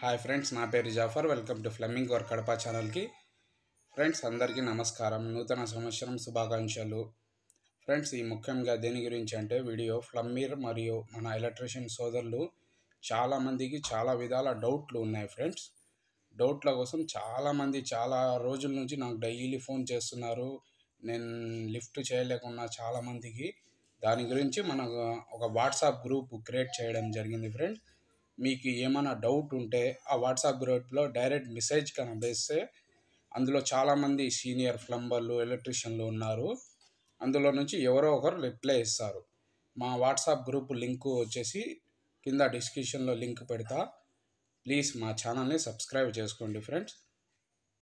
hi friends నా పేరు Jafar welcome to ఫ్లెమింగ్ వర్ కడప ఛానల్కి ఫ్రెండ్స్ అందరికీ నమస్కారం నూతన సంవత్సరం శుభాకాంక్షలు ఫ్రెండ్స్ ఈ ముఖ్యంగా దేని గురించి అంటే వీడియో ఫ్లమ్మీర్ మరియు మన ఎలక్ట్రీషియన్ సోదరులు చాలామందికి చాలా విధాల డౌట్లు ఉన్నాయి ఫ్రెండ్స్ డౌట్ల కోసం చాలామంది చాలా రోజుల నుంచి నాకు డైలీ ఫోన్ చేస్తున్నారు నేను లిఫ్ట్ చేయలేకున్నా చాలామందికి దాని గురించి మనకు ఒక వాట్సాప్ గ్రూప్ క్రియేట్ చేయడం జరిగింది ఫ్రెండ్స్ మీకు ఏమైనా డౌట్ ఉంటే ఆ వాట్సాప్ గ్రూప్లో డైరెక్ట్ మెసేజ్ కన్నా వేస్తే అందులో చాలామంది సీనియర్ ప్లంబర్లు ఎలక్ట్రీషియన్లు ఉన్నారు అందులో నుంచి ఎవరో ఒకరు రిప్లై ఇస్తారు మా వాట్సాప్ గ్రూప్ లింక్ వచ్చేసి కింద డిస్క్రిప్షన్లో లింక్ పెడతా ప్లీజ్ మా ఛానల్ని సబ్స్క్రైబ్ చేసుకోండి ఫ్రెండ్స్